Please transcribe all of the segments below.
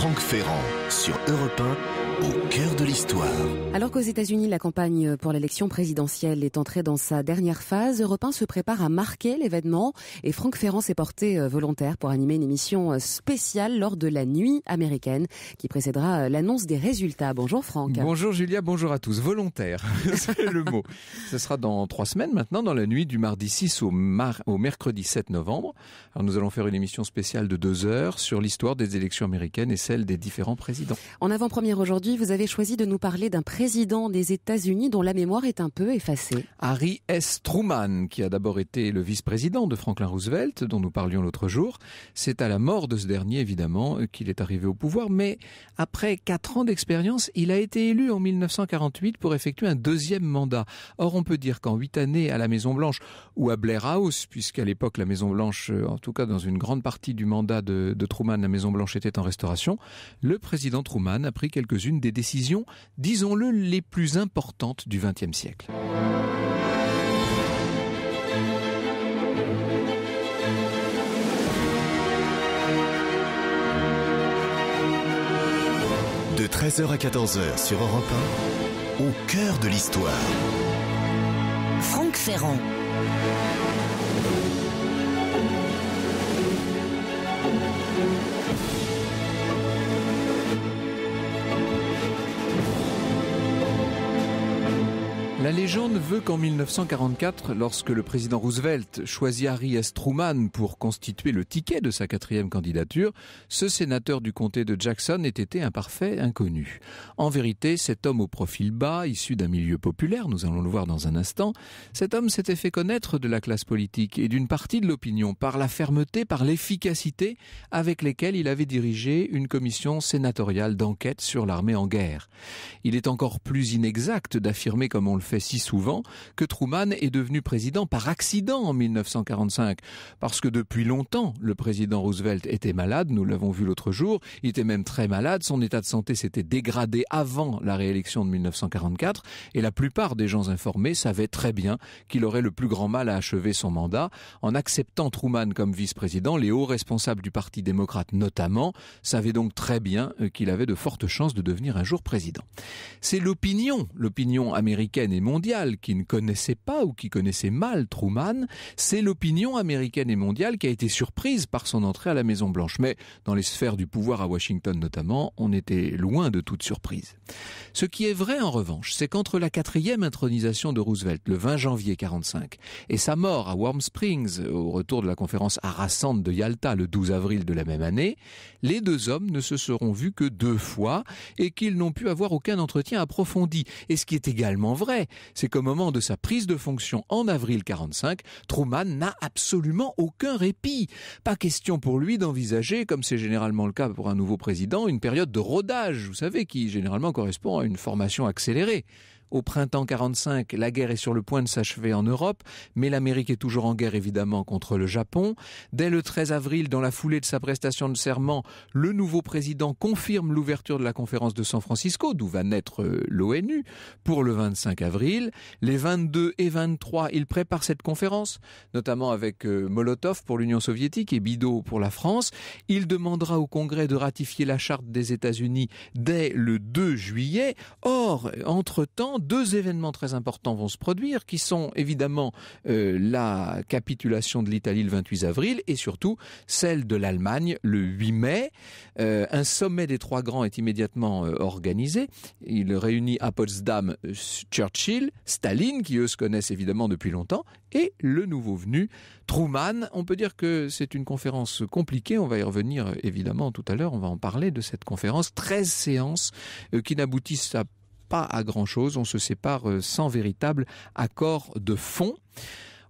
Franck Ferrand sur Europe 1, au cœur de l'histoire. Alors qu'aux États-Unis, la campagne pour l'élection présidentielle est entrée dans sa dernière phase, Europe 1 se prépare à marquer l'événement et Franck Ferrand s'est porté euh, volontaire pour animer une émission euh, spéciale lors de la nuit américaine qui précédera euh, l'annonce des résultats. Bonjour Franck. Bonjour Julia, bonjour à tous. Volontaire, c'est le mot. Ce sera dans trois semaines maintenant, dans la nuit du mardi 6 au, mercredi 7 novembre. Alors nous allons faire une émission spéciale de deux heures sur l'histoire des élections américaines et des différents présidents. En avant-première aujourd'hui, vous avez choisi de nous parler d'un président des États-Unis dont la mémoire est un peu effacée. Harry S. Truman, qui a d'abord été le vice-président de Franklin Roosevelt, dont nous parlions l'autre jour. C'est à la mort de ce dernier, évidemment, qu'il est arrivé au pouvoir, mais après quatre ans d'expérience, il a été élu en 1948 pour effectuer un deuxième mandat. Or, on peut dire qu'en huit années à la Maison-Blanche ou à Blair House, puisqu'à l'époque, la Maison-Blanche, euh, en tout cas dans une grande partie du mandat de Truman, la Maison-Blanche était en restauration, le président Truman a pris quelques-unes des décisions, disons-le, les plus importantes du XXe siècle. De 13h à 14h sur Europe au cœur de l'histoire. Franck Ferrand. La légende veut qu'en 1944, lorsque le président Roosevelt choisit Harry S. Truman pour constituer le ticket de sa quatrième candidature, ce sénateur du comté de Jackson ait été un parfait inconnu. En vérité, cet homme au profil bas, issu d'un milieu populaire, nous allons le voir dans un instant, cet homme s'était fait connaître de la classe politique et d'une partie de l'opinion par la fermeté, par l'efficacité avec lesquelles il avait dirigé une commission sénatoriale d'enquête sur l'armée en guerre. Il est encore plus inexact d'affirmer comme on le fait si souvent, que Truman est devenu président par accident en 1945. Parce que depuis longtemps, le président Roosevelt était malade, nous l'avons vu l'autre jour, il était même très malade, son état de santé s'était dégradé avant la réélection de 1944, et la plupart des gens informés savaient très bien qu'il aurait le plus grand mal à achever son mandat. En acceptant Truman comme vice-président, les hauts responsables du Parti démocrate notamment savaient donc très bien euh, qu'il avait de fortes chances de devenir un jour président. C'est l'opinion, l'opinion américaine et mondiale, mondiale qui ne connaissait pas ou qui connaissait mal Truman, c'est l'opinion américaine et mondiale qui a été surprise par son entrée à la Maison Blanche. Mais dans les sphères du pouvoir à Washington notamment, on était loin de toute surprise. Ce qui est vrai en revanche, c'est qu'entre la quatrième intronisation de Roosevelt le 20 janvier 45 et sa mort à Warm Springs au retour de la conférence harassante de Yalta le 12 avril de la même année, les deux hommes ne se seront vus que deux fois et qu'ils n'ont pu avoir aucun entretien approfondi. Et ce qui est également vrai, c'est qu'au moment de sa prise de fonction en avril 45, Truman n'a absolument aucun répit. Pas question pour lui d'envisager, comme c'est généralement le cas pour un nouveau président, une période de rodage, vous savez, qui généralement correspond à une formation accélérée. Au printemps 45, la guerre est sur le point de s'achever en Europe, mais l'Amérique est toujours en guerre évidemment contre le Japon. Dès le 13 avril, dans la foulée de sa prestation de serment, le nouveau président confirme l'ouverture de la conférence de San Francisco, d'où va naître euh, l'ONU, pour le 25 avril. Les 22 et 23, il prépare cette conférence, notamment avec euh, Molotov pour l'Union soviétique et Bidault pour la France. Il demandera au Congrès de ratifier la charte des États-Unis dès le 2 juillet. Or, entre-temps, deux événements très importants vont se produire, qui sont évidemment euh, la capitulation de l'Italie le 28 avril et surtout celle de l'Allemagne le 8 mai. Euh, un sommet des trois grands est immédiatement euh, organisé. Il réunit à Potsdam Churchill, Staline, qui eux se connaissent évidemment depuis longtemps, et le nouveau venu, Truman. On peut dire que c'est une conférence compliquée, on va y revenir évidemment tout à l'heure, on va en parler de cette conférence. 13 séances qui n'aboutissent à pas à grand-chose, on se sépare euh, sans véritable accord de fond.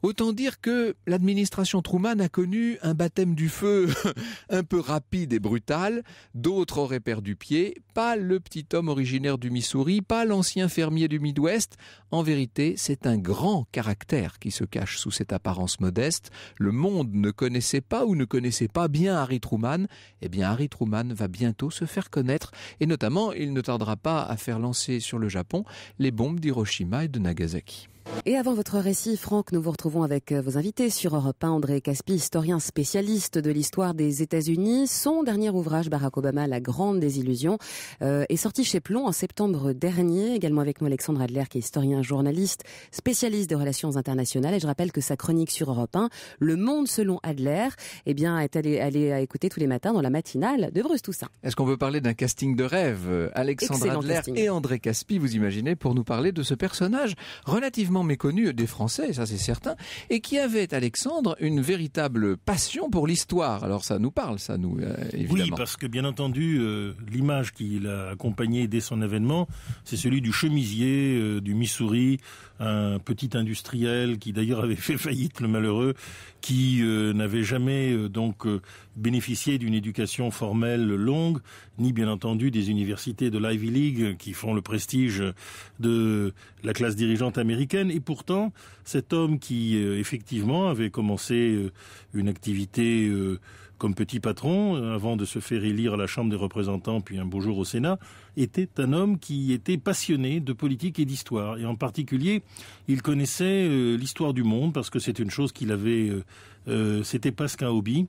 Autant dire que l'administration Truman a connu un baptême du feu un peu rapide et brutal. D'autres auraient perdu pied. Pas le petit homme originaire du Missouri, pas l'ancien fermier du Midwest. En vérité, c'est un grand caractère qui se cache sous cette apparence modeste. Le monde ne connaissait pas ou ne connaissait pas bien Harry Truman. Eh bien, Harry Truman va bientôt se faire connaître. Et notamment, il ne tardera pas à faire lancer sur le Japon les bombes d'Hiroshima et de Nagasaki. Et avant votre récit, Franck, nous vous retrouvons avec euh, vos invités sur Europe 1, André Caspi, historien spécialiste de l'histoire des États-Unis. Son dernier ouvrage, Barack Obama, La Grande Désillusion, euh, est sorti chez Plomb en septembre dernier. Également avec nous Alexandre Adler, qui est historien, journaliste, spécialiste des relations internationales. Et je rappelle que sa chronique sur Europe 1, Le Monde selon Adler, eh bien, est allée, à écouter tous les matins dans la matinale de Bruce Toussaint. Est-ce qu'on veut parler d'un casting de rêve euh, Alexandre Adler et André Caspi, vous imaginez, pour nous parler de ce personnage relativement méconnu des Français, ça c'est certain, et qui avait, Alexandre, une véritable passion pour l'histoire. Alors ça nous parle, ça nous, euh, Oui, parce que bien entendu, euh, l'image qui l'a accompagné dès son événement, c'est celui du chemisier, euh, du Missouri, un petit industriel qui d'ailleurs avait fait faillite le malheureux, qui euh, n'avait jamais euh, donc euh, bénéficié d'une éducation formelle longue, ni bien entendu des universités de l'Ivy League qui font le prestige de la classe dirigeante américaine. Et pourtant, cet homme qui effectivement avait commencé une activité comme petit patron, euh, avant de se faire élire à la Chambre des représentants, puis un beau jour au Sénat, était un homme qui était passionné de politique et d'histoire. Et en particulier, il connaissait euh, l'histoire du monde, parce que c'est une chose qu'il avait... Euh, c'était pas qu'un hobby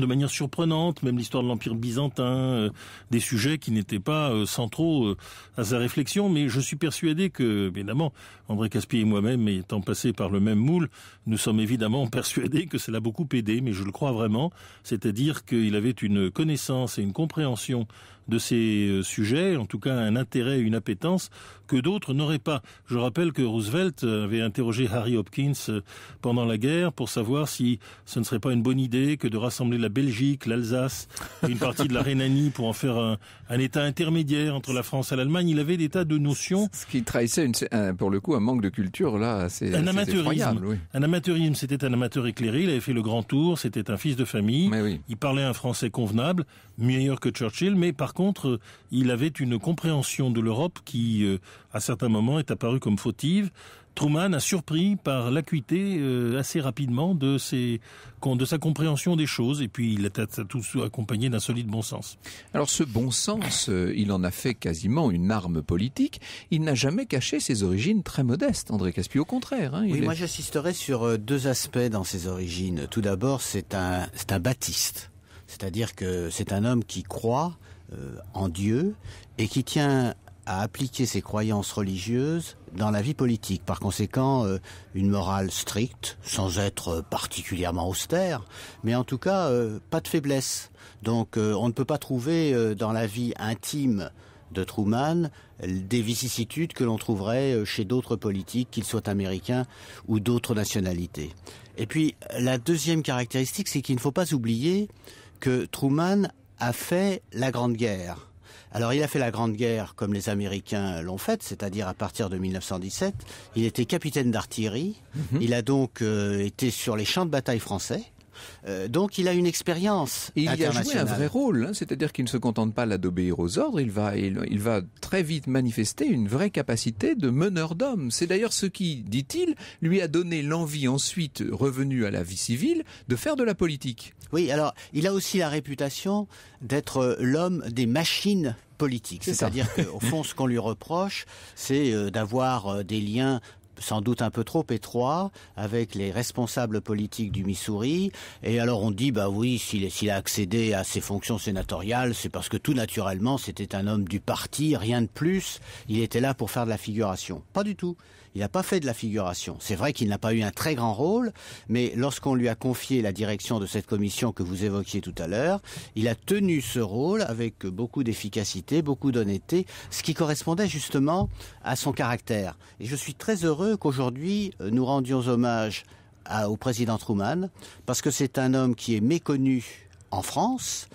de manière surprenante, même l'histoire de l'Empire byzantin, euh, des sujets qui n'étaient pas euh, centraux euh, à sa réflexion, mais je suis persuadé que, évidemment, André Caspier et moi-même, étant passés par le même moule, nous sommes évidemment persuadés que cela a beaucoup aidé, mais je le crois vraiment, c'est-à-dire qu'il avait une connaissance et une compréhension de ces euh, sujets, en tout cas un intérêt, une appétence que d'autres n'auraient pas. Je rappelle que Roosevelt euh, avait interrogé Harry Hopkins euh, pendant la guerre pour savoir si ce ne serait pas une bonne idée que de rassembler la Belgique, l'Alsace une partie de la Rhénanie pour en faire un, État intermédiaire entre la France et l'Allemagne. Il avait des tas de notions. Ce qui trahissait pour le coup un manque de culture là, c'est un amateurisme. Un amateurisme, c'était un amateur éclairé. Il avait fait le grand tour. C'était un fils de famille. Il parlait un français convenable meilleur que Churchill, mais par contre, euh, il avait une compréhension de l'Europe qui, euh, à certains moments, est apparue comme fautive. Truman a surpris par l'acuité euh, assez rapidement de, sa compréhension des choses et puis il a tout accompagné d'un solide bon sens. Alors ce bon sens, il en a fait quasiment une arme politique. Il n'a jamais caché ses origines très modestes, André Caspi, au contraire. Hein, oui, moi j'assisterai sur deux aspects dans ses origines. Tout d'abord, c'est un baptiste. C'est-à-dire que c'est un homme qui croit euh, en Dieu et qui tient à appliquer ses croyances religieuses dans la vie politique. Par conséquent, euh, une morale stricte, sans être euh, particulièrement austère, mais en tout cas, pas de faiblesse. Donc on ne peut pas trouver dans la vie intime de Truman des vicissitudes que l'on trouverait chez d'autres politiques, qu'ils soient américains ou d'autres nationalités. Et puis, la deuxième caractéristique, c'est qu'il ne faut pas oublier que Truman a fait la Grande Guerre. Alors il a fait la Grande Guerre comme les Américains l'ont faite, c'est-à-dire à partir de 1917. Il était capitaine d'artillerie. Mhm. Il a donc euh, été sur les champs de bataille français. Euh, donc il a une expérience il a joué un vrai rôle, hein. c'est-à-dire qu'il ne se contente pas d'obéir aux ordres, il va, très vite manifester une vraie capacité de meneur d'hommes. C'est d'ailleurs ce qui, dit-il, lui a donné l'envie ensuite, revenu à la vie civile, de faire de la politique. Oui, alors il a aussi la réputation d'être euh, l'homme des machines politiques. C'est-à-dire qu'au fond, ce qu'on lui reproche, c'est euh, d'avoir des liens sans doute un peu trop étroit avec les responsables politiques du Missouri. Et alors on dit, bah oui, s'il a accédé à ses fonctions sénatoriales, c'est parce que tout naturellement, c'était un homme du parti, rien de plus. Il était là pour faire de la figuration. Pas du tout. Il n'a pas fait de la figuration. C'est vrai qu'il n'a pas eu un très grand rôle, mais lorsqu'on lui a confié la direction de cette commission que vous évoquiez tout à l'heure, il a tenu ce rôle avec beaucoup d'efficacité, beaucoup d'honnêteté, ce qui correspondait justement à son caractère. Et je suis très heureux qu'aujourd'hui euh, nous rendions hommage au président Truman, parce que c'est un homme qui est méconnu en France,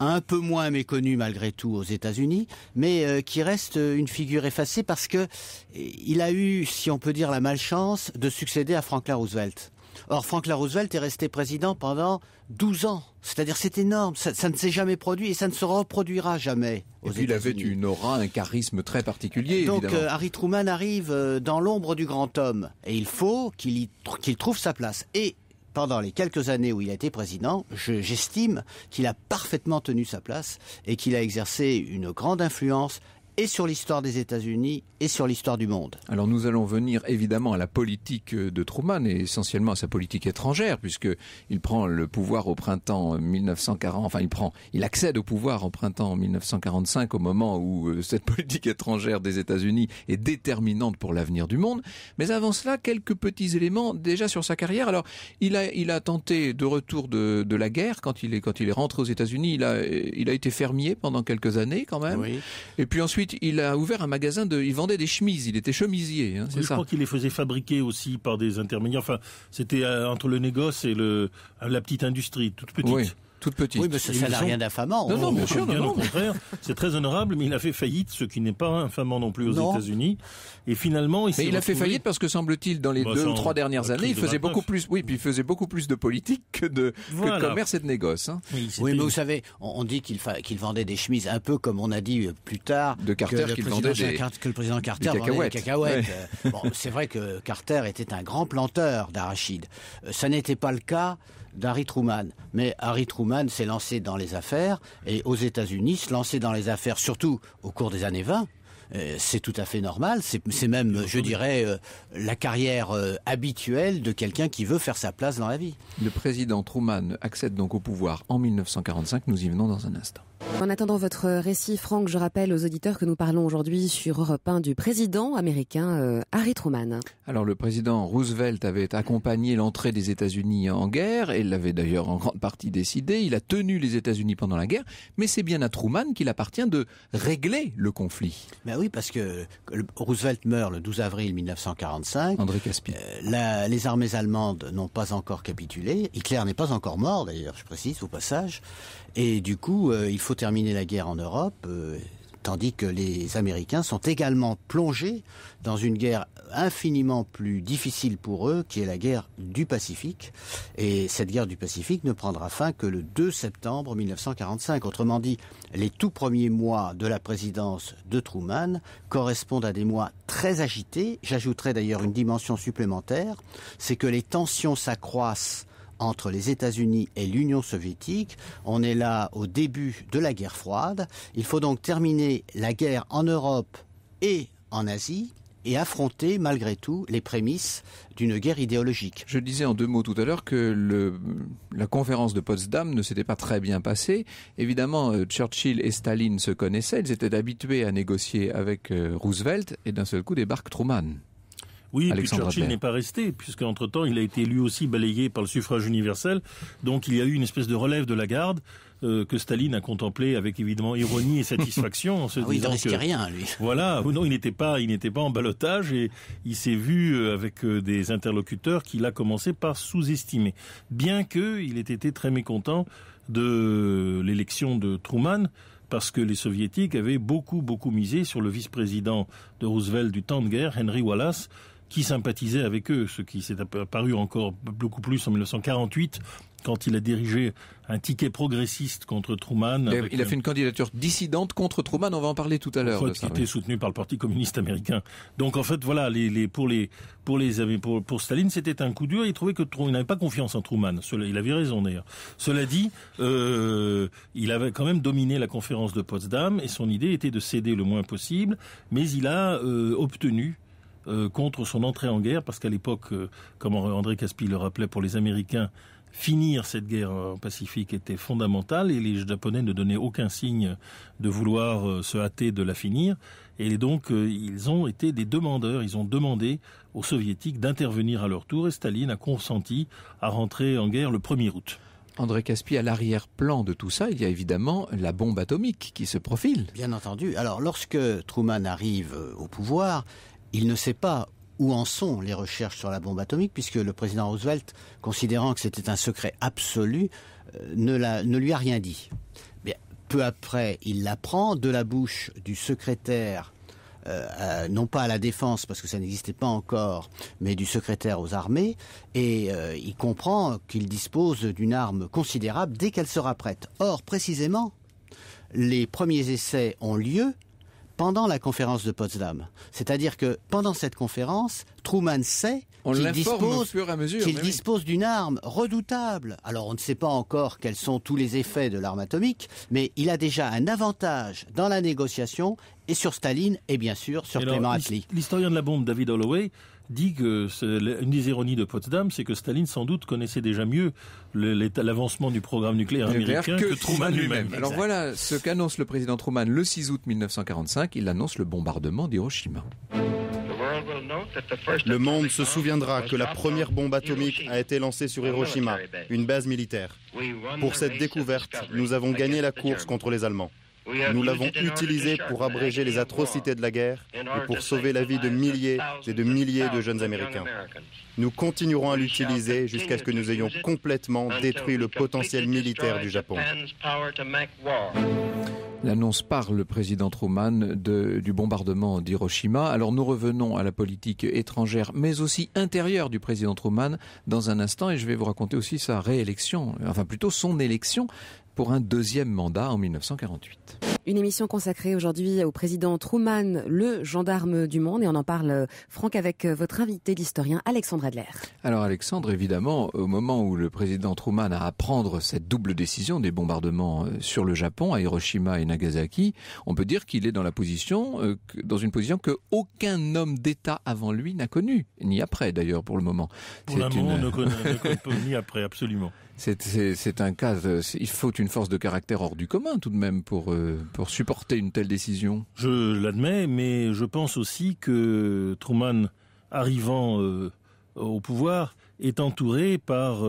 un peu moins méconnu malgré tout aux États-Unis, mais euh, qui reste euh, une figure effacée parce que eh, il a eu, si on peut dire, la malchance de succéder à Franklin Roosevelt. Or, Franklin Roosevelt est resté président pendant 12 ans. C'est-à-dire, c'est énorme. Ça, ne s'est jamais produit et ça ne se reproduira jamais. et il avait une aura, un charisme très particulier. Donc, évidemment. Euh, Harry Truman arrive dans l'ombre du grand homme. Et il faut qu'il trouve sa place. Et pendant les quelques années où il a été président, j'estime qu'il a parfaitement tenu sa place et qu'il a exercé une grande influence et sur l'histoire des États-Unis et sur l'histoire du monde. Alors nous allons venir évidemment à la politique euh, de Truman et essentiellement à sa politique étrangère puisque il prend le pouvoir au printemps 1940 euh, enfin il prend il accède au pouvoir au printemps 1945 au moment où euh, cette politique étrangère des États-Unis est déterminante pour l'avenir du monde mais avant cela quelques petits éléments déjà sur sa carrière. Alors il a il a tenté de retour de, la guerre quand il est quand il est rentré aux États-Unis, il a il a été fermier pendant quelques années quand même. Oui. Et puis ensuite il a ouvert un magasin de. Il vendait des chemises. Il était chemisier. Hein, c'est je crois qu'il les faisait fabriquer aussi par des intermédiaires. Enfin, c'était euh, entre le négoce et le la petite industrie, toute petite. Oui, mais ça n'a rien d'affamant. Non, non, bien non, au contraire. C'est très honorable, mais il a fait faillite, ce qui n'est pas infamant non plus aux États-Unis. Et finalement, il Mais il a fait faillite parce que semble-t-il, dans les bah, deux ou trois dernières années, il faisait beaucoup plus, oui, puis il faisait beaucoup plus de politique que de, commerce et de négoce. Hein. Oui, mais vous savez, on dit qu'il vendait des chemises un peu comme on a dit euh, plus tard. De Carter qu'il vendait des... Que le président Carter vendait des cacahuètes. Euh, c'est vrai que Carter était un grand planteur d'arachides. Euh, ça n'était pas le cas d'Harry Truman. Mais Harry Truman s'est lancé dans les affaires et aux États-Unis, se lancer dans les affaires, surtout au cours des années 20, euh, c'est tout à fait normal. C'est même, je dirais, euh, la carrière euh, habituelle de quelqu'un qui veut faire sa place dans la vie. Le président Truman accède donc au pouvoir en 1945. Nous y venons dans un instant. En attendant votre récit, Franck, je rappelle aux auditeurs que nous parlons aujourd'hui sur Europe 1 du président américain euh, Harry Truman. Alors le président Roosevelt avait accompagné l'entrée des États-Unis en guerre et l'avait d'ailleurs en grande partie décidé. Il a tenu les États-Unis pendant la guerre, mais c'est bien à Truman qu'il appartient de régler le conflit. Ben oui, parce que Roosevelt meurt le 12 avril 1945. André Caspi. Euh, la, les armées allemandes n'ont pas encore capitulé. Hitler n'est pas encore mort d'ailleurs, je précise au passage. Et du coup, euh, il faut terminer la guerre en Europe, euh, tandis que les Américains sont également plongés dans une guerre infiniment plus difficile pour eux, qui est la guerre du Pacifique. Et cette guerre du Pacifique ne prendra fin que le 2 septembre 1945. Autrement dit, les tout premiers mois de la présidence de Truman correspondent à des mois très agités. J'ajouterai d'ailleurs une dimension supplémentaire, c'est que les tensions s'accroissent entre les États-Unis et l'Union soviétique. On est là au début de la guerre froide. Il faut donc terminer la guerre en Europe et en Asie et affronter malgré tout les prémices d'une guerre idéologique. Je disais en deux mots tout à l'heure que la conférence de Potsdam ne s'était pas très bien passée. Évidemment, euh, Churchill et Staline se connaissaient, ils étaient habitués à négocier avec euh, Roosevelt et d'un seul coup débarque Truman. Oui, Churchill n'est pas resté, puisqu'entre-temps, il a été lui aussi balayé par le suffrage universel. Donc il y a eu une espèce de relève de la garde euh, que Staline a contemplé avec évidemment ironie et satisfaction. en se ah oui, disant rien, lui. Voilà, oh non, il n'était pas, il n'était pas en balotage et il s'est vu euh, avec euh, des interlocuteurs qu'il a commencé par sous-estimer. Bien que il ait été très mécontent de l'élection de Truman, parce que les soviétiques avaient beaucoup beaucoup misé sur le vice-président de Roosevelt du temps de guerre, Henry Wallace, qui sympathisait avec eux, ce qui s'est apparu encore beaucoup plus en 1948 quand il a dirigé un ticket progressiste contre Truman. Il a fait une candidature dissidente contre Truman, on va en parler tout à l'heure. Il a été était soutenu par le Parti communiste américain. Donc en fait, voilà, les, pour les pour les pour, pour Staline, c'était un coup dur. Il trouvait que il n'avait pas confiance en Truman. il avait raison d'ailleurs. Cela dit, euh, il avait quand même dominé la conférence de Potsdam et son idée était de céder le moins possible. Mais il a euh, obtenu euh, contre son entrée en guerre, parce qu'à l'époque, euh, comme André Caspi le rappelait, pour les Américains, finir cette guerre Pacifique était fondamental et les Japonais ne donnaient aucun signe de vouloir euh, se hâter de la finir. Et donc, ils ont été des demandeurs. Ils ont demandé aux Soviétiques d'intervenir à leur tour et Staline a consenti à rentrer en guerre le 1er août. André Caspi, à l'arrière-plan de tout ça, il y a évidemment la bombe atomique qui se profile. Bien entendu. Alors, lorsque Truman arrive au pouvoir, il ne sait pas où en sont les recherches sur la bombe atomique, puisque le président Roosevelt, considérant que c'était un secret absolu, euh, ne, lui a rien dit. peu après, il l'apprend de la bouche du secrétaire euh, non pas à la défense parce que ça n'existait pas encore, mais du secrétaire aux armées, et euh, il comprend qu'il dispose d'une arme considérable dès qu'elle sera prête. Or, précisément, les premiers essais ont lieu pendant la conférence de Potsdam. C'est-à-dire que pendant cette conférence, Truman sait qu'il dispose, dispose d'une arme redoutable. Alors on ne sait pas encore quels sont tous les effets de l'arme atomique, mais il a déjà un avantage dans la négociation et sur Staline et bien sûr sur Clément L'historien de la bombe, David Holloway, dit que une des ironies de Potsdam, c'est que Staline sans doute connaissait déjà mieux l'avancement du programme nucléaire, américain que, Truman lui-même. Alors voilà ce qu'annonce le président Truman le 6 août 1945. Il annonce le bombardement d'Hiroshima. Le monde se souviendra que la première bombe atomique a été lancée sur Hiroshima, une base militaire. Pour cette découverte, nous avons gagné la course contre les Allemands. Nous l'avons utilisé pour abréger les atrocités de la guerre et pour sauver la vie de milliers et de milliers de jeunes Américains. Nous continuerons à l'utiliser jusqu'à ce que nous ayons complètement détruit le potentiel militaire du Japon. L'annonce par le président Truman du bombardement d'Hiroshima. Alors nous revenons à la politique étrangère, mais aussi intérieure du président Truman dans un instant, et je vais vous raconter aussi sa réélection, enfin plutôt son élection pour un deuxième mandat en 1948. Une émission consacrée aujourd'hui au président Truman, le gendarme du monde, et on en parle, Franck, avec euh, votre invité, l'historien Alexandre Adler. Alors Alexandre, évidemment, au moment où le président Truman a à prendre cette double décision des bombardements euh, sur le Japon, à Hiroshima et Nagasaki, on peut dire qu'il est dans la position, euh, dans une position que aucun homme d'État avant lui n'a connue, ni après d'ailleurs pour le moment. Pour le moment, on ne connaît ni après, absolument. C'est un cas. Euh, il faut une force de caractère hors du commun tout de même pour euh, pour supporter une telle décision. Je l'admets, mais je pense aussi que Truman, arrivant euh, au pouvoir, est entouré par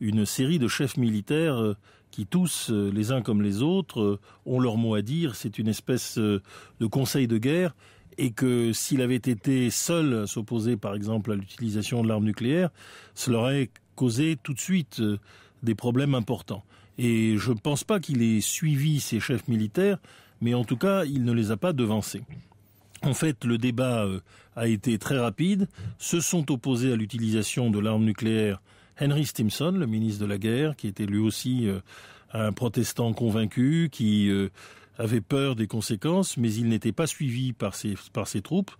une série de chefs militaires qui tous, les uns comme les autres, ont leur mot à dire. C'est une espèce de conseil de guerre et que s'il avait été seul à s'opposer par exemple à l'utilisation de l'arme nucléaire, cela aurait causé tout de suite des problèmes importants. Et je ne pense pas qu'il ait suivi ses chefs militaires, mais en tout cas, il ne les a pas devancés. En fait, le débat euh, a été très rapide. Se sont opposés à l'utilisation de l'arme nucléaire Henry Stimson, le ministre de la guerre, qui était lui aussi euh, un protestant convaincu, qui euh, avait peur des conséquences, mais il n'était pas suivi par ses, troupes.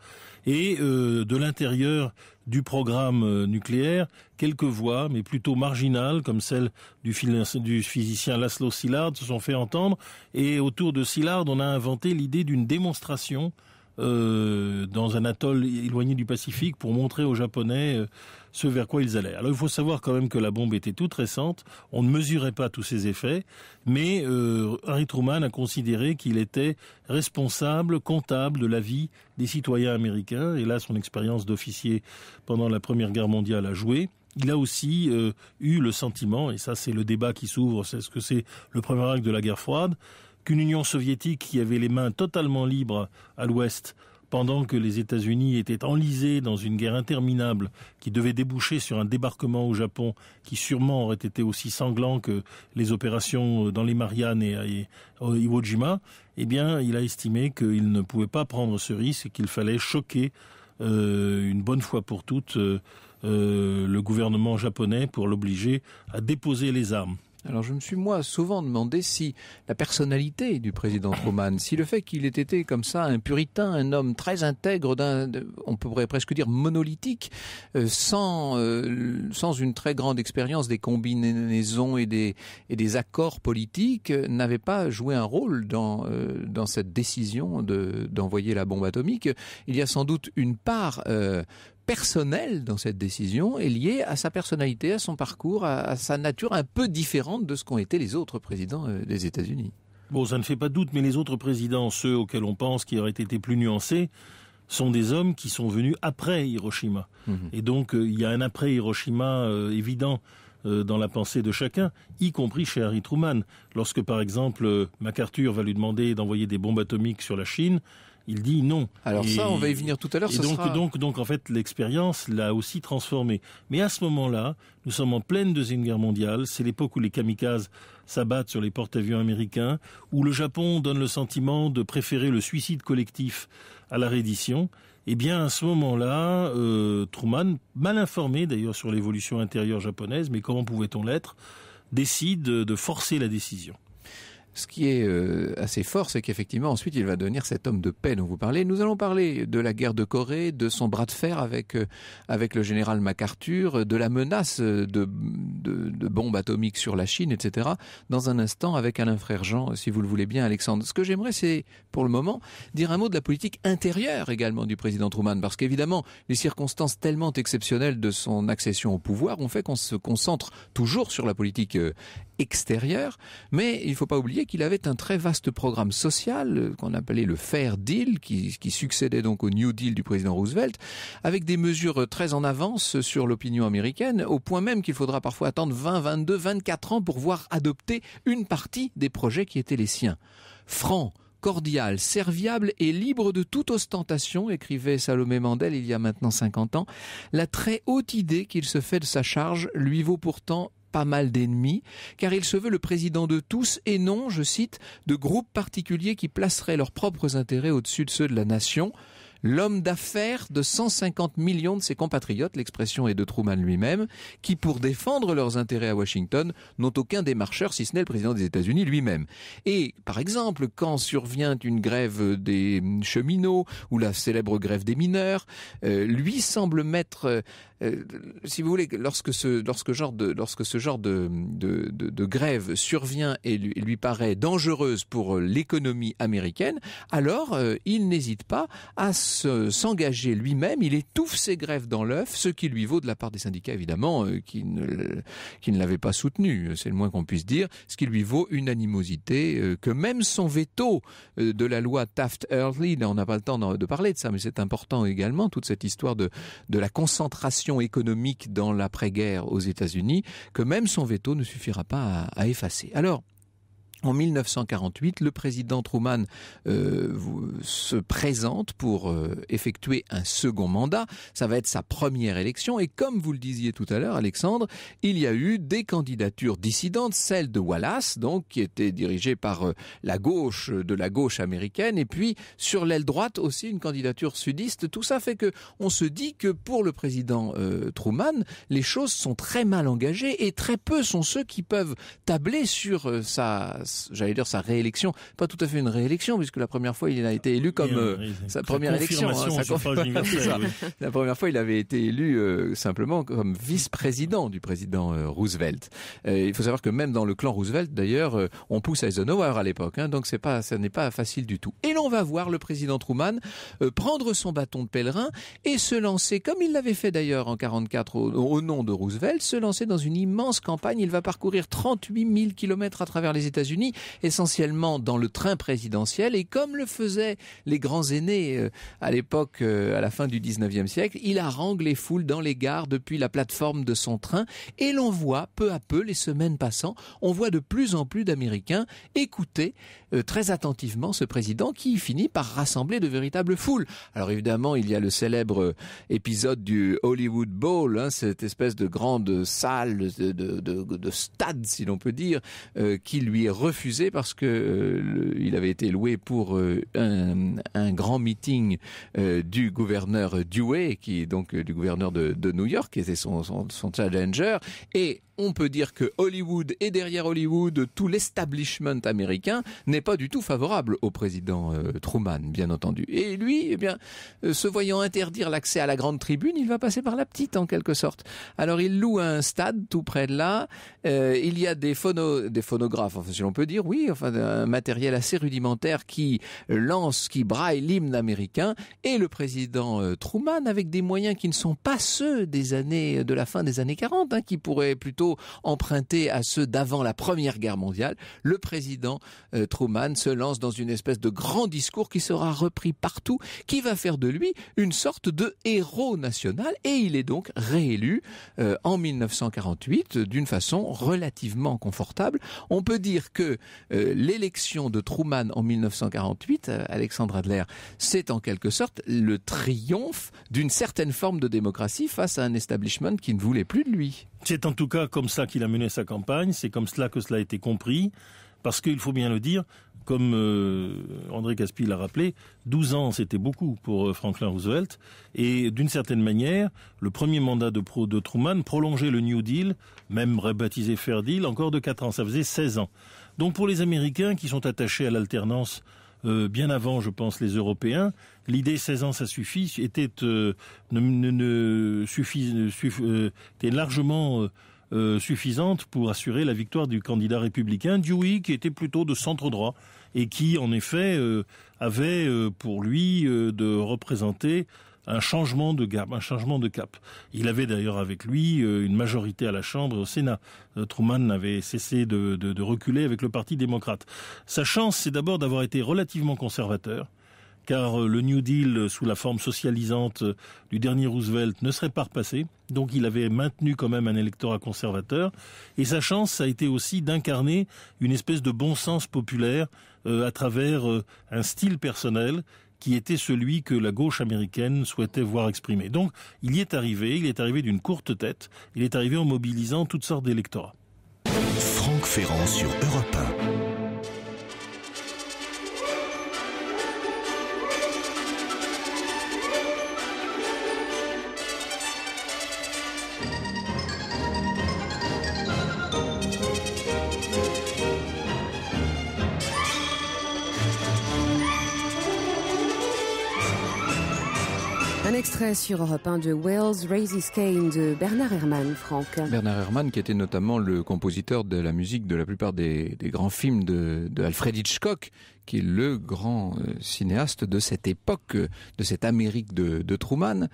Et euh, de l'intérieur du programme euh, nucléaire, quelques voix, mais plutôt marginales, comme celle du, du physicien Laszlo Szilard, se sont fait entendre. Et autour de Szilard, on a inventé l'idée d'une démonstration euh, dans un atoll éloigné du Pacifique pour montrer aux Japonais euh, ce vers quoi ils allaient. Alors il faut savoir quand même que la bombe était toute récente, on ne mesurait pas tous ses effets, mais euh, Harry Truman a considéré qu'il était responsable, comptable de la vie des citoyens américains, et là son expérience d'officier pendant la Première Guerre mondiale a joué il a aussi eu le sentiment, et ça c'est le débat qui s'ouvre, c'est ce que c'est le premier acte de la guerre froide, qu'une Union soviétique qui avait les mains totalement libres à l'ouest pendant que les États-Unis étaient enlisés dans une guerre interminable qui devait déboucher sur un débarquement au Japon qui sûrement aurait été aussi sanglant que les opérations dans les Mariannes et à euh, Iwo Jima, eh bien, il a estimé qu'il ne pouvait pas prendre ce risque et qu'il fallait choquer euh, une bonne fois pour toutes euh, le gouvernement japonais pour l'obliger à déposer les armes. Alors je me suis moi souvent demandé si la personnalité du président Truman, si le fait qu'il ait été comme ça un puritain, un homme très intègre, d'un, on pourrait presque dire monolithique, euh, sans euh, sans une très grande expérience des combinaisons et des et des accords politiques, euh, n'avait pas joué un rôle dans dans cette décision de d'envoyer la bombe atomique. Il y a sans doute une part personnel dans cette décision est lié à sa personnalité, à son parcours, à, sa nature un peu différente de ce qu'ont été les autres présidents euh, des États-Unis. Bon, ça ne fait pas doute, mais les autres présidents, ceux auxquels on pense qui auraient été plus nuancés, sont des hommes qui sont venus après Hiroshima. Mhm. Et donc, euh, il y a un après Hiroshima euh, évident dans la pensée de chacun, y compris chez Harry Truman. Lorsque, par exemple, MacArthur va lui demander d'envoyer des bombes atomiques sur la Chine, il dit non. Alors ça, on va y venir tout à l'heure. Et donc, donc, en fait, l'expérience l'a aussi transformé. Mais à ce moment-là, nous sommes en pleine deuxième guerre mondiale. C'est l'époque où les kamikazes s'abattent sur les porte-avions américains, où le Japon donne le sentiment de préférer le suicide collectif à la reddition. Eh bien, à ce moment-là, euh, Truman, mal informé d'ailleurs sur l'évolution intérieure japonaise, mais comment pouvait-on l'être, décide de forcer la décision ce qui est euh, assez fort, c'est qu'effectivement, ensuite, il va devenir cet homme de paix dont vous parlez. Nous allons parler de la guerre de Corée, de son bras de fer avec, euh, avec le général MacArthur, de la menace de, bombes atomiques sur la Chine, etc. Dans un instant, avec Alain Frère si vous le voulez bien, Alexandre. Ce que j'aimerais, c'est, pour le moment, dire un mot de la politique intérieure également du président Truman, parce qu'évidemment, les circonstances tellement exceptionnelles de son accession au pouvoir ont fait qu'on se concentre toujours sur la politique euh, extérieur, mais il ne faut pas oublier qu'il avait un très vaste programme social euh, qu'on appelait le Fair Deal, qui, succédait donc au New Deal du président Roosevelt, avec des mesures très en avance sur l'opinion américaine, au point même qu'il faudra parfois attendre 20, 22, 24 ans pour voir adopter une partie des projets qui étaient les siens. Franc, cordial, serviable et libre de toute ostentation, écrivait Salomé Mandel il y a maintenant 50 ans, la très haute idée qu'il se fait de sa charge lui vaut pourtant pas mal d'ennemis, car il se veut le président de tous et non, je cite, de groupes particuliers qui placeraient leurs propres intérêts au-dessus de ceux de la nation. L'homme d'affaires de 150 millions de ses compatriotes, l'expression est de Truman lui-même, qui pour défendre leurs intérêts à Washington n'ont aucun démarcheur si ce n'est le président des États-Unis lui-même. Et par exemple, quand survient une grève des cheminots ou la célèbre grève des mineurs, euh, lui semble mettre euh, euh, si vous voulez, lorsque ce, lorsque genre de, lorsque ce genre de, de, grève survient et lui, paraît dangereuse pour euh, l'économie américaine, alors euh, il n'hésite pas à s'engager lui-même. Il étouffe ses grèves dans l'œuf, ce qui lui vaut de la part des syndicats évidemment qui ne, qui ne l'avaient pas soutenu. C'est le moins qu'on puisse dire. Ce qui lui vaut une animosité que même son veto de la loi Taft-Early, on n'a pas le temps de parler de ça, mais c'est important également toute cette histoire de de la concentration économique dans l'après-guerre aux États-Unis que même son veto ne suffira pas à effacer. Alors, en 1948, le président Truman euh, se présente pour euh, effectuer un second mandat. Ça va être sa première élection. Et comme vous le disiez tout à l'heure, Alexandre, il y a eu des candidatures dissidentes, celle de Wallace, donc qui était dirigée par euh, la gauche de la gauche américaine, et puis sur l'aile droite aussi une candidature sudiste. Tout ça fait que on se dit que pour le président Truman, les choses sont très mal engagées et très peu sont ceux qui peuvent tabler sur sa j'allais dire sa réélection, pas tout à fait une réélection puisque la première fois il a été élu comme euh, sa première élection, hein, la première fois il avait été élu euh, simplement comme vice-président du président euh, Roosevelt. il faut savoir que même dans le clan Roosevelt d'ailleurs, on pousse Eisenhower à l'époque, hein, donc c'est pas, ça n'est pas facile du tout. Et l'on va voir le président Truman prendre son bâton de pèlerin et se lancer comme il l'avait fait d'ailleurs en 44 au, au nom de Roosevelt, se lancer dans une immense campagne. Il va parcourir 38 000 kilomètres à travers les États-Unis essentiellement dans le train présidentiel. Et comme le faisaient les grands aînés euh, à l'époque, euh, à la fin du 19e siècle, il harangue les foules dans les gares depuis la plateforme de son train. Et l'on voit peu à peu, les semaines passant, on voit de plus en plus d'Américains écouter euh, très attentivement ce président qui finit par rassembler de véritables foules. Alors évidemment, il y a le célèbre épisode du Hollywood Bowl, hein, cette espèce de grande salle, de, stade, si l'on peut dire, qui lui parce que euh, il avait été loué pour euh, un, grand meeting euh, du gouverneur Dewey, qui est donc du gouverneur de, New York, qui était son, son challenger, et on peut dire que Hollywood et derrière Hollywood, tout l'establishment américain n'est pas du tout favorable au président euh, Truman, bien entendu. Et lui, eh bien, euh, se voyant interdire l'accès à la grande tribune, il va passer par la petite en quelque sorte. Alors il loue un stade tout près de là. Euh, il y a des phonos, des phonographes, enfin, si l'on peut dire, oui, enfin un matériel assez rudimentaire qui lance, qui braille l'hymne américain. Et le président Truman, avec des moyens qui ne sont pas ceux des années de la fin des années 40, hein, qui pourraient plutôt emprunté à ceux d'avant la Première Guerre mondiale, le président euh, Truman se lance dans une espèce de grand discours qui sera repris partout, qui va faire de lui une sorte de héros national et il est donc réélu euh, en 1948 d'une façon relativement confortable. On peut dire que euh, l'élection de Truman en 1948, Alexandre Adler, c'est en quelque sorte le triomphe d'une certaine forme de démocratie face à un establishment qui ne voulait plus de lui. C'est en tout cas comme ça qu'il a mené sa campagne, c'est comme cela que cela a été compris, parce qu'il faut bien le dire, comme euh, André Caspi l'a rappelé, 12 ans c'était beaucoup pour euh, Franklin Roosevelt, et d'une certaine manière, le premier mandat de, pro de Truman prolongeait le New Deal, même rebaptisé Fair Deal, encore de 4 ans, ça faisait 16 ans. Donc pour les Américains qui sont attachés à l'alternance euh, bien avant, je pense, les Européens. L'idée 16 ans, ça suffit, était largement suffisante pour assurer la victoire du candidat républicain Dewey, qui était plutôt de centre droit et qui, en effet, euh, avait euh, pour lui de représenter un changement de un changement de cap. Il avait d'ailleurs avec lui euh, une majorité à la Chambre et au Sénat. Euh, Truman n'avait cessé de, reculer avec le Parti démocrate. Sa chance, c'est d'abord d'avoir été relativement conservateur, car euh, le New Deal sous la forme socialisante du dernier Roosevelt ne serait pas repassé, donc il avait maintenu quand même un électorat conservateur, et sa chance ça a été aussi d'incarner une espèce de bon sens populaire à travers un style personnel qui était celui que la gauche américaine souhaitait voir exprimer. Donc, il y est arrivé, il est arrivé d'une courte tête, il est arrivé en mobilisant toutes sortes d'électorats. Franck Ferrand sur Europe Un extrait sur Europe 1 de Wells, Raises Kane de Bernard Herrmann, Franck. Bernard Herrmann qui était notamment le compositeur de la musique de la plupart des, grands films de, de Alfred Hitchcock qui est le grand euh, cinéaste de cette époque, euh, de cette Amérique de, Truman.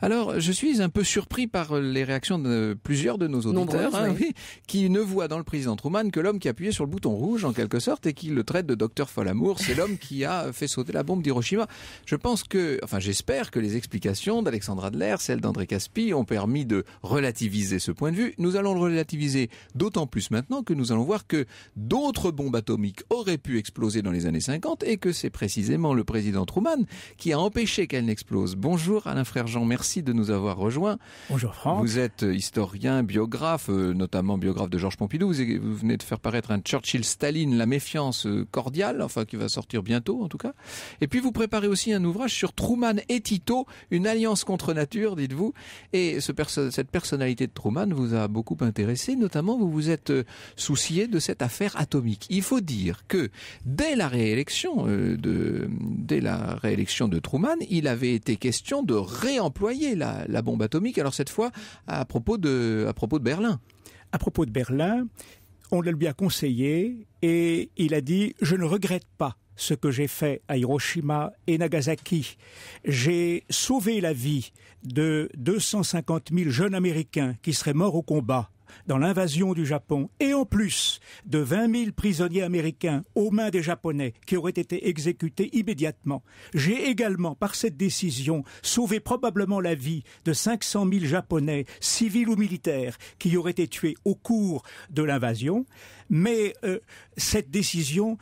Alors, je suis un peu surpris par euh, les réactions de plusieurs de nos auditeurs, hein, qui ne voient dans le président Truman que l'homme qui appuyait sur le bouton rouge, en quelque sorte, et qui le traite de docteur Folamour. C'est l'homme qui a fait sauter la bombe d'Hiroshima. Je pense que, enfin, j'espère que les explications d'Alexandra Adler, celles d'André Caspi, ont permis de relativiser ce point de vue. Nous allons le relativiser d'autant plus maintenant que nous allons voir que d'autres bombes atomiques auraient pu exploser dans les 50 et que c'est précisément le président Truman qui a empêché qu'elle n'explose. Bonjour Alain Frère-Jean, merci de nous avoir rejoint. Bonjour Franck. Vous êtes historien, biographe, euh, notamment biographe de Georges Pompidou. Vous venez de faire paraître un Churchill-Staline, la méfiance euh, cordiale, enfin qui va sortir bientôt en tout cas. Et puis vous préparez aussi un ouvrage sur Truman et Tito, une alliance contre nature, dites-vous. Et cette personnalité de Truman vous a beaucoup intéressé, notamment vous vous êtes euh, soucié de cette affaire atomique. Il faut dire que dès la euh, de, dès la réélection de Truman, il avait été question de réemployer la, bombe atomique. Alors cette fois, à propos de, à propos de Berlin. À propos de Berlin, on l'a lui a conseillé et il a dit je ne regrette pas ce que j'ai fait à Hiroshima et Nagasaki. J'ai sauvé la vie de 250 000 jeunes Américains qui seraient morts au combat dans l'invasion du Japon, et en plus de 20 000 prisonniers américains aux mains des Japonais qui auraient été exécutés immédiatement. J'ai également, par cette décision, sauvé probablement la vie de 500 000 Japonais, civils ou militaires, qui auraient été tués au cours de l'invasion mais euh, cette décision,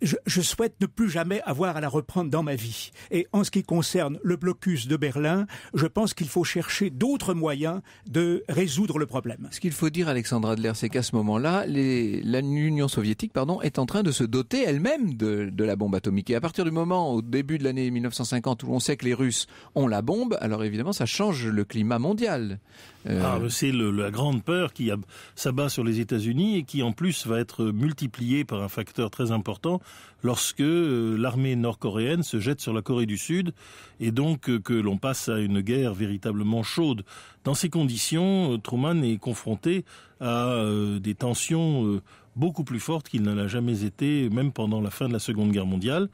je, souhaite ne plus jamais avoir à la reprendre dans ma vie. Et en ce qui concerne le blocus de Berlin, je pense qu'il faut chercher d'autres moyens de résoudre le problème. Ce qu'il faut dire, Alexandre Adler, c'est qu'à ce moment-là, l'Union soviétique pardon, est en train de se doter elle-même de, la bombe atomique. Et à partir du moment, au début de l'année 1950, où on sait que les Russes ont la bombe, alors évidemment, ça change le climat mondial. Euh, ah, c'est la grande peur qui s'abat sur les États-Unis et qui en plus va va être multiplié par un facteur très important lorsque euh, l'armée nord-coréenne se jette sur la Corée du Sud et donc euh, que l'on passe à une guerre véritablement chaude. Dans ces conditions, euh, Truman est confronté à des tensions beaucoup plus fortes qu'il ne l'a jamais été, même pendant la fin de la Seconde Guerre mondiale.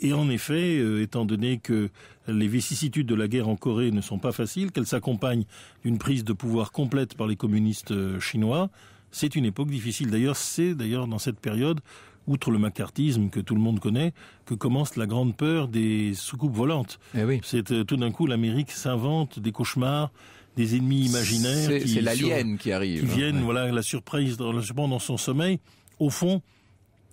Et en effet, étant donné que les vicissitudes de la guerre en Corée ne sont pas faciles, qu'elles s'accompagnent d'une prise de pouvoir complète par les communistes chinois, c'est une époque difficile. D'ailleurs, c'est d'ailleurs dans cette période, outre le macartisme que tout le monde connaît, que commence la grande peur des soucoupes volantes. Eh c'est euh, tout d'un coup l'Amérique s'invente des cauchemars, des ennemis imaginaires. C'est l'alien qui arrive. Qui hein. viennent, voilà, la surprise, dans son sommeil. Au fond,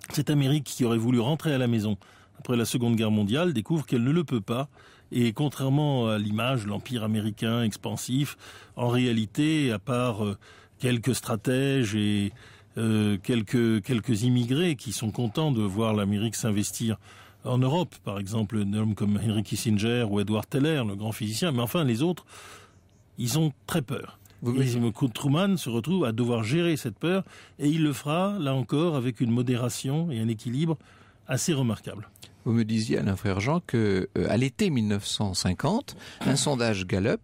cette Amérique qui aurait voulu rentrer à la maison après la Seconde Guerre mondiale découvre qu'elle ne le peut pas. Et contrairement à l'image, l'empire américain expansif, en réalité, à part euh, quelques stratèges et euh, quelques, quelques immigrés qui sont contents de voir l'Amérique s'investir en Europe, par exemple, des hommes comme Henry Kissinger ou Edward Teller, le grand physicien, mais enfin les autres, ils ont très peur. Vous et Truman se retrouve à devoir gérer cette peur, et il le fera, là encore, avec une modération et un équilibre assez remarquables. Vous me disiez, Alain Frère Jean, que euh, à l'été 1950, un sondage Gallup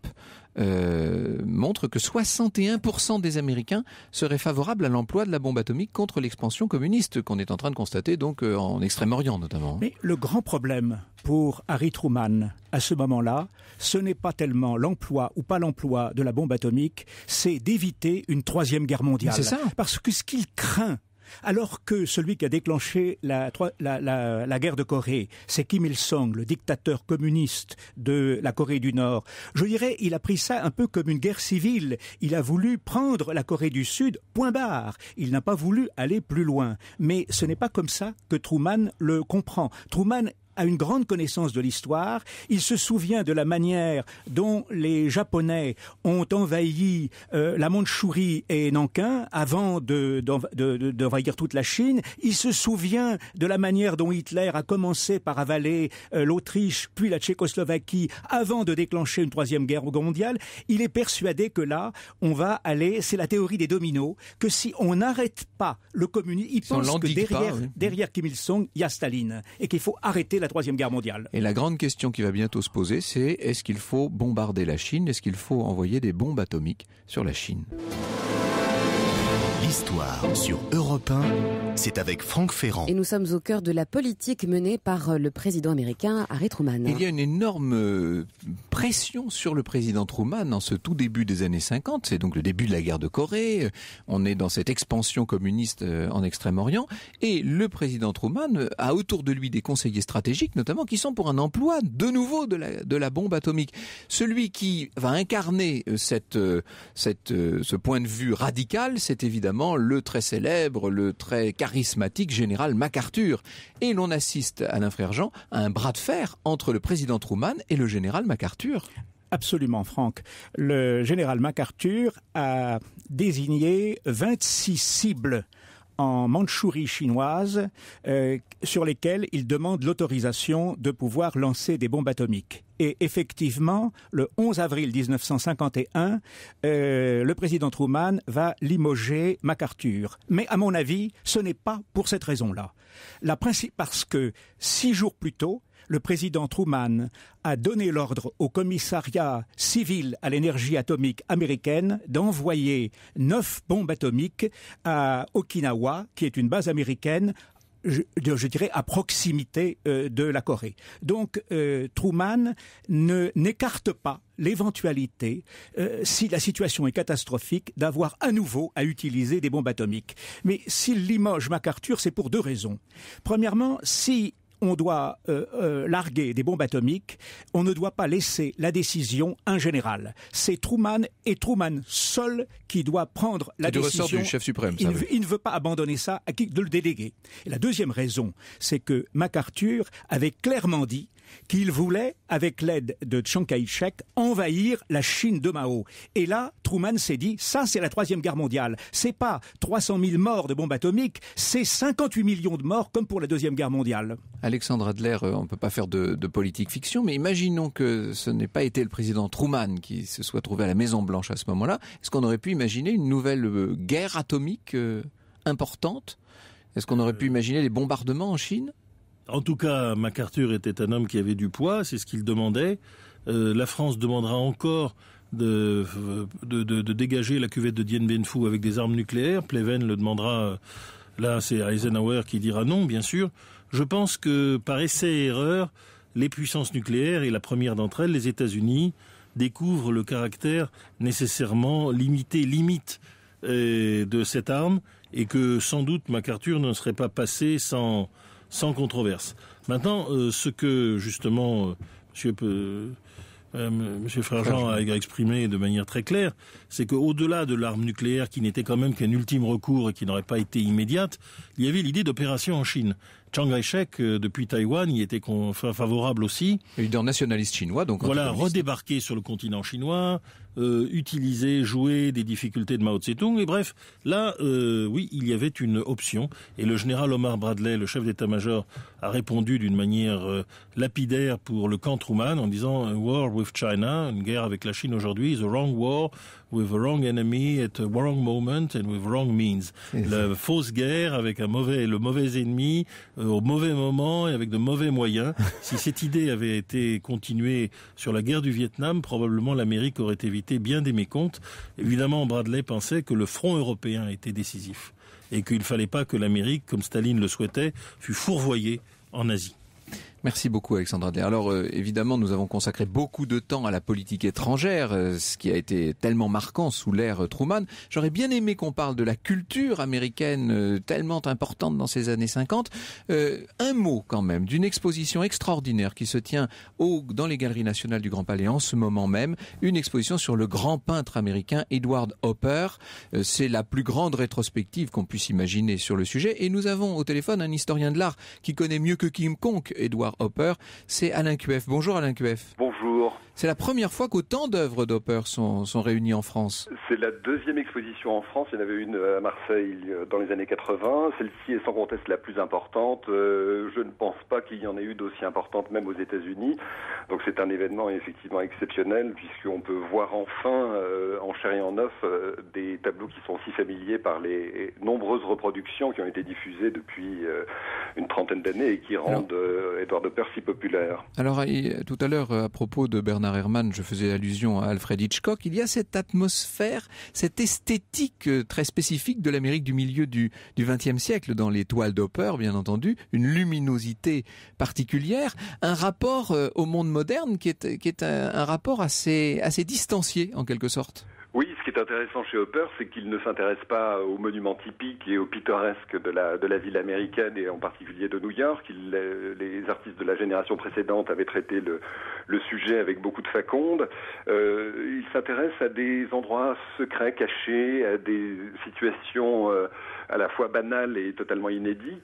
euh, montre que 61% des Américains seraient favorables à l'emploi de la bombe atomique contre l'expansion communiste qu'on est en train de constater donc euh, en Extrême-Orient notamment. Hein. Mais le grand problème pour Harry Truman à ce moment-là, ce n'est pas tellement l'emploi ou pas l'emploi de la bombe atomique, c'est d'éviter une troisième guerre mondiale. C'est ça. Parce que ce qu'il craint, alors que celui qui a déclenché la, guerre de Corée, c'est Kim Il-sung, le dictateur communiste de la Corée du Nord. Je dirais, il a pris ça un peu comme une guerre civile. Il a voulu prendre la Corée du Sud, point barre. Il n'a pas voulu aller plus loin. Mais ce n'est pas comme ça que Truman le comprend. Truman a une grande connaissance de l'histoire. Il se souvient de la manière dont les Japonais ont envahi euh, la Mandchourie et Nankin avant d'envahir de, toute la Chine. Il se souvient de la manière dont Hitler a commencé par avaler euh, l'Autriche puis la Tchécoslovaquie avant de déclencher une troisième guerre mondiale. Il est persuadé que là, on va aller, c'est la théorie des dominos, que si on n'arrête pas le communisme, il pense que derrière, derrière Kim Il-sung, il y a Staline et qu'il faut arrêter la Troisième Guerre mondiale. Et la grande question qui va bientôt se poser, c'est est-ce qu'il faut bombarder la Chine Est-ce qu'il faut envoyer des bombes atomiques sur la Chine L'histoire sur Europe 1, c'est avec Franck Ferrand. Et nous sommes au cœur de la politique menée par euh, le président américain Harry Truman. Il y a une énorme euh, pression sur le président Truman en ce tout début des années 50. C'est donc le début de la guerre de Corée. Euh, on est dans cette expansion communiste en Extrême-Orient. Et le président Truman a autour de lui des conseillers stratégiques, notamment qui sont pour un emploi de nouveau de la, de la bombe atomique. Celui qui va incarner cette, cette, ce point de vue radical, c'est évidemment le très célèbre, le très charismatique général MacArthur. Et l'on assiste, Alain Frère Jean, à un bras de fer entre le président Truman et le général MacArthur. Absolument, Franck. Le général MacArthur a désigné 26 cibles en Mandchourie chinoise euh, sur lesquels il demande l'autorisation de pouvoir lancer des bombes atomiques. Et effectivement, le 11 avril 1951, euh, le président Truman va limoger MacArthur. Mais à mon avis, ce n'est pas pour cette raison-là. La principe parce que six jours plus tôt, le président Truman a donné l'ordre au commissariat civil à l'énergie atomique américaine d'envoyer neuf bombes atomiques à Okinawa, qui est une base américaine, je, dirais, à proximité euh, de la Corée. Donc euh, Truman ne n'écarte pas l'éventualité, euh, si la situation est catastrophique, d'avoir à nouveau à utiliser des bombes atomiques. Mais s'il limoge MacArthur, c'est pour deux raisons. Premièrement, si on doit euh, euh, larguer des bombes atomiques, on ne doit pas laisser la décision un général. C'est Truman et Truman seul qui doit prendre la décision. du chef suprême. il, ne veut pas abandonner ça à qui de le déléguer. la deuxième raison, c'est que MacArthur avait clairement dit qu'il voulait, avec l'aide de Chiang Kai-shek, envahir la Chine de Mao. Et là, Truman s'est dit, ça c'est la troisième guerre mondiale. C'est pas 300 000 morts de bombes atomiques, c'est 58 millions de morts comme pour la deuxième guerre mondiale. Alexandre Adler, euh, on ne peut pas faire de, politique fiction, mais imaginons que ce n'ait pas été le président Truman qui se soit trouvé à la Maison Blanche à ce moment-là. Est-ce qu'on aurait pu imaginer une nouvelle euh, guerre atomique euh, importante Est-ce qu'on aurait pu imaginer des bombardements en Chine en tout cas, MacArthur était un homme qui avait du poids, c'est ce qu'il demandait. la France demandera encore de, dégager la cuvette de Dien Bien Phu avec des armes nucléaires. Pleven le demandera. Là, c'est Eisenhower qui dira non, bien sûr. Je pense que par essai et erreur, les puissances nucléaires, et la première d'entre elles, les États-Unis, découvrent le caractère nécessairement limité, limite euh, de cette arme, et que sans doute MacArthur ne serait pas passé sans, sans controverse. Maintenant, euh, ce que justement, M. Euh, monsieur... a exprimé de manière très claire, c'est qu'au-delà de l'arme nucléaire qui n'était quand même qu'un ultime recours et qui n'aurait pas été immédiate, il y avait l'idée d'opération en Chine. Chiang Kai-shek, euh, depuis Taïwan, y était favorable aussi. Leader nationaliste chinois, donc. Voilà, redébarquer sur le continent chinois, euh, utiliser, jouer des difficultés de Mao Tse-tung. Et bref, là, euh, oui, il y avait une option. Et le général Omar Bradley, le chef d'état-major, a répondu d'une manière lapidaire pour le camp Truman en disant « War with China », une guerre avec la Chine aujourd'hui, « The wrong war », with a wrong enemy at a wrong moment and with wrong means. La fausse guerre avec un mauvais, le mauvais ennemi euh, au mauvais moment et avec de mauvais moyens. si cette idée avait été continuée sur la guerre du Vietnam, probablement l'Amérique aurait évité bien des mécomptes. Évidemment, Bradley pensait que le front européen était décisif et qu'il ne fallait pas que l'Amérique, comme Staline le souhaitait, fût fourvoyée en Asie. Merci beaucoup Alexandre Adler. Alors euh, évidemment, nous avons consacré beaucoup de temps à la politique étrangère, euh, ce qui a été tellement marquant sous l'ère Truman. J'aurais bien aimé qu'on parle de la culture américaine euh, tellement importante dans ces années 50. un mot quand même d'une exposition extraordinaire qui se tient au, dans les galeries nationales du Grand Palais en ce moment même, une exposition sur le grand peintre américain Edward Hopper. C'est la plus grande rétrospective qu'on puisse imaginer sur le sujet et nous avons au téléphone un historien de l'art qui connaît mieux que quiconque Edward Hopper, c'est Alain Qf. Bonjour Alain Qf Bonjour. C'est la première fois qu'autant d'œuvres d'Hopper sont, sont réunies en France. C'est la deuxième exposition en France. Il y en avait une euh, à Marseille dans les années 80. Celle-ci est sans conteste la plus importante. Euh, je ne pense pas qu'il y en ait eu d'aussi importante même aux États-Unis. Donc c'est un événement effectivement exceptionnel puisqu'on peut voir enfin euh, en chair et en neuf des tableaux qui sont si familiers par les nombreuses reproductions qui ont été diffusées depuis une trentaine d'années et qui rendent Edouard Hopper si populaire. Alors tout à l'heure à propos de Bernard je faisais allusion à Alfred Hitchcock, il y a cette atmosphère, cette esthétique euh, très spécifique de l'Amérique du milieu du XXe siècle, dans les toiles d'Oper, bien entendu, une luminosité particulière, un rapport euh, au monde moderne qui est, un, rapport assez distancié, en quelque sorte. Oui, ce qui est intéressant chez Hopper, c'est qu'il ne s'intéresse pas aux monuments typiques et aux pittoresques de la, de la ville américaine et en particulier de New York. Il, euh, les artistes de la génération précédente avaient traité le, le sujet avec beaucoup de faconde. Euh, il s'intéresse à des endroits secrets, cachés, à des situations euh, à la fois banales et totalement inédites.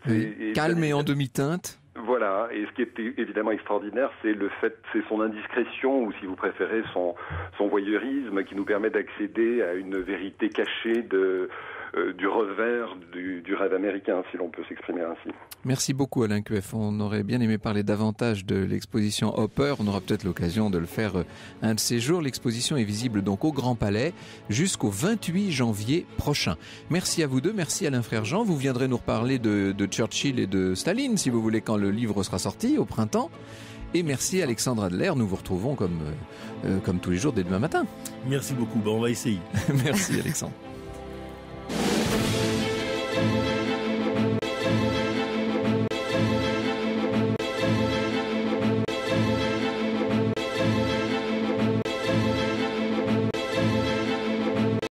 Calme et en demi-teinte voilà, et ce qui est évidemment extraordinaire, c'est le fait, c'est son indiscrétion, ou si vous préférez, son, son voyeurisme qui nous permet d'accéder à une vérité cachée de, euh, du revers du, du, rêve américain, si l'on peut s'exprimer ainsi. Merci beaucoup Alain Qf On aurait bien aimé parler davantage de l'exposition Hopper. On aura peut-être l'occasion de le faire euh, un de ces jours. L'exposition est visible donc au Grand Palais jusqu'au 28 janvier prochain. Merci à vous deux. Merci Alain Frère-Jean. Vous viendrez nous reparler de, Churchill et de Staline, si vous voulez, quand le livre sera sorti au printemps. Et merci Alexandre Adler, nous vous retrouvons comme, euh, comme tous les jours dès demain matin. Merci beaucoup, on va essayer. merci Alexandre.